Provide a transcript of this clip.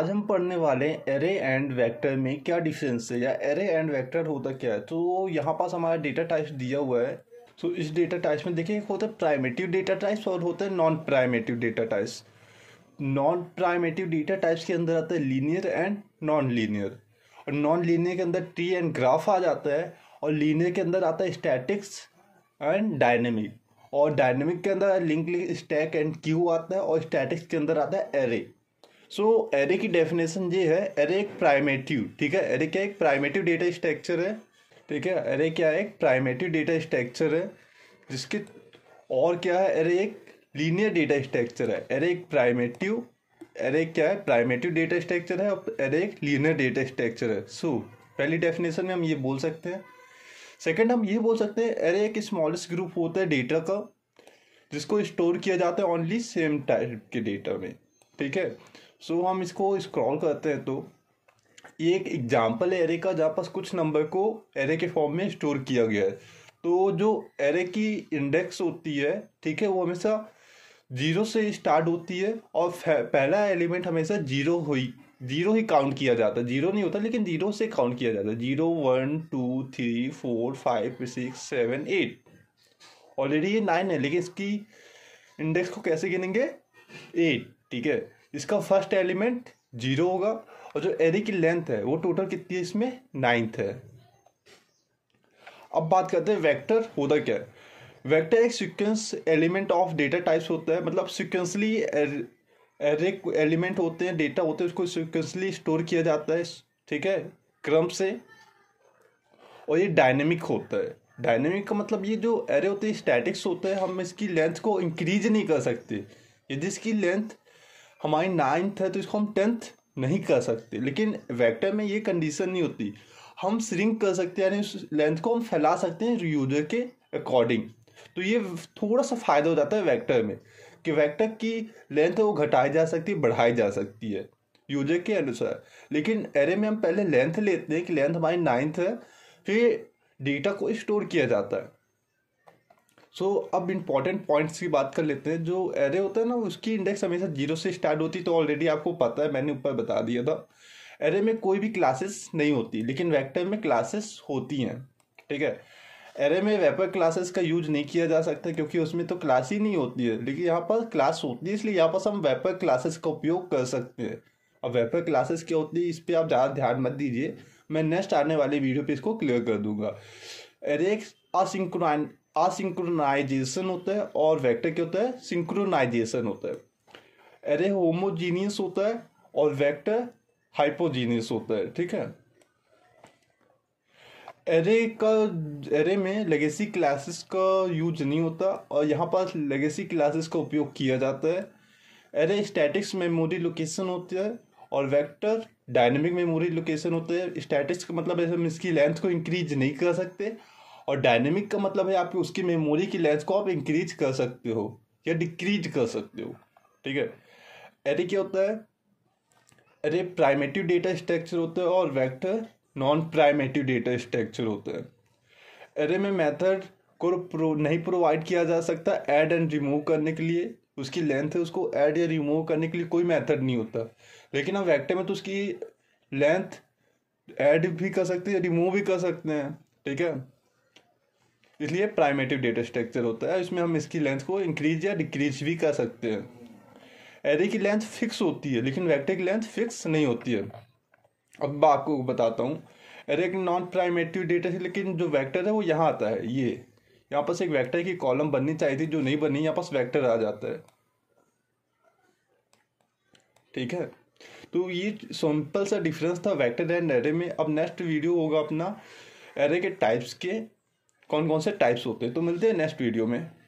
आज हम पढ़ने वाले एरे एंड वेक्टर में क्या डिफरेंस है या एरे एंड वेक्टर होता क्या है तो यहाँ पास हमारा डेटा टाइप्स दिया हुआ है तो इस डेटा टाइप्स में देखिए एक होता है प्राइमेटिव डेटा टाइप्स और होता है non primitive data types non primitive data types के अंदर आता है लीनियर एंड नॉन लीनियर और नॉन लीनियर के अंदर ट्री एंड ग्राफ आ जाता है और लीनियर के अंदर आता है स्टैटिक्स एंड डायनेमिक और डायनेमिक के अंदर link link stack and queue आता है और स्टैटिक्स के अंदर आता है एरे सो so, एरे की डेफिनेशन ये है एरे एक प्राइमेटिव ठीक है एरे क्या एक प्राइमेटिव डेटा स्ट्रक्चर है ठीक है एरे क्या है एक प्राइमेटिव डेटा स्ट्रक्चर है जिसके और क्या है एरे एक लीनियर डेटा स्ट्रक्चर है एरे एक प्राइमेटिव एरे क्या है प्राइमेटिव डेटा स्ट्रक्चर है और एरे एक लीनियर डेटा स्ट्रक्चर है सो so, पहली डेफिनेशन में हम ये बोल सकते हैं सेकेंड हम ये बोल सकते हैं एरे एक स्मॉलेस्ट ग्रुप होता है डेटा का जिसको स्टोर किया जाता है ओनली सेम टाइप के डेटा में ठीक है सो so, हम इसको स्क्रॉल करते हैं तो ये एक एग्जाम्पल है एरे का जहाँ पास कुछ नंबर को एरे के फॉर्म में स्टोर किया गया है तो जो एरे की इंडेक्स होती है ठीक है वो हमेशा जीरो से स्टार्ट होती है और पहला एलिमेंट हमेशा जीरो हुई जीरो ही काउंट किया जाता है जीरो नहीं होता लेकिन जीरो से काउंट किया जाता है zero one two three four five six seven eight already ये नाइन है लेकिन इसकी इंडेक्स को कैसे गिनेंगे एट ठीक है इसका फर्स्ट एलिमेंट जीरो होगा और जो एरे की लेंथ है वो टोटल कितनी है इसमें नाइन्थ है अब बात करते हैं वेक्टर होता क्या है वेक्टर एक sequence element of data types होता है मतलब सिक्वेंसली एरे एलिमेंट होते हैं डेटा होते हैं उसको सीक्वेंसली स्टोर किया जाता है ठीक है क्रम से और ये डायनेमिक होता है डायनेमिक का मतलब ये जो एरे होते हैं स्टैटिक्स होता है हम इसकी लेंथ को इंक्रीज नहीं कर सकते यदि इसकी लेंथ हमारी नाइन्थ है तो इसको हम टेंथ नहीं कर सकते लेकिन वेक्टर में ये कंडीशन नहीं होती हम श्रिंक कर सकते हैं यानी उस लेंथ को हम फैला सकते हैं यूजर के अकॉर्डिंग तो ये थोड़ा सा फायदा हो जाता है वेक्टर में कि वेक्टर की लेंथ वो घटाई जा सकती है बढ़ाई जा सकती है यूजर के अनुसार लेकिन एरे में हम पहले लेंथ लेते हैं कि लेंथ हमारी नाइन्थ है फिर डेटा को स्टोर किया जाता है सो so, अब इंपॉर्टेंट पॉइंट्स की बात कर लेते हैं जो एरे होता है ना उसकी इंडेक्स हमेशा जीरो से स्टार्ट होती तो ऑलरेडी आपको पता है मैंने ऊपर बता दिया था एरे में कोई भी क्लासेस नहीं होती लेकिन वेक्टर में क्लासेस होती हैं ठीक है एरे में वेपर क्लासेस का यूज नहीं किया जा सकता क्योंकि उसमें तो क्लास ही नहीं होती है लेकिन यहाँ पर क्लास होती है इसलिए यहाँ पर हम वेपर क्लासेस का उपयोग कर सकते हैं अब वेपर क्लासेस क्या होती है इस पर आप ज़्यादा ध्यान मत दीजिए मैं नेक्स्ट आने वाले वीडियो पे इसको क्लियर कर दूंगा एरे एक असिंक्रोन असिंक्रोनाइजेशन होता है और वेक्टर क्या होता है सिंक्रोनाइजेशन होता है एरे होमोजीनियस होता है और वेक्टर हाइपोजीनियस होता है ठीक है एरे का एरे में लेगेसी क्लासेस का यूज नहीं होता और यहाँ पर लेगेसी क्लासेस का उपयोग किया जाता है एरे स्टैटिक्स मेमोरी लोकेशन होता है और वेक्टर डायनेमिक मेमोरी लोकेशन होता है स्टैटिक्स का मतलब ऐसे हम इसकी लेंथ को इंक्रीज नहीं कर सकते और डायनेमिक का मतलब है आपकी उसकी मेमोरी की लेंथ को आप इंक्रीज कर सकते हो या डिक्रीज कर सकते हो ठीक है अरे क्या होता है अरे प्राइमेटिव डेटा स्ट्रक्चर होता है और vector non primitive data structure होता है अरे में मेथड को प्रो नहीं प्रोवाइड किया जा सकता ऐड एंड रिमूव करने के लिए उसकी लेंथ है उसको ऐड या रिमूव करने के लिए कोई मेथड नहीं होता लेकिन हम वैक्टर में तो उसकी लेंथ ऐड भी कर सकते हैं रिमूव भी कर सकते हैं ठीक है इसलिए प्राइमेटिव डेटा स्ट्रक्चर होता है इसमें हम इसकी लेंथ को इंक्रीज या डिक्रीज भी कर सकते हैं एरे की लेंथ फिक्स होती है लेकिन वैक्टर की लेंथ फिक्स नहीं होती है अब मैं आपको बताता हूँ एरे एक नॉन प्राइमेटिव डेटा है लेकिन जो वैक्टर है वो यहाँ आता है ये यहाँ पास एक वैक्टर की कॉलम बननी चाहिए थी जो नहीं बनी यहाँ पास वैक्टर आ जाता है ठीक है तो ये सिंपल सा डिफरेंस था वैक्टर एंड एरे में अब नेक्स्ट वीडियो होगा अपना एरे के टाइप्स के कौन कौन से टाइप्स होते हैं तो मिलते हैं नेक्स्ट वीडियो में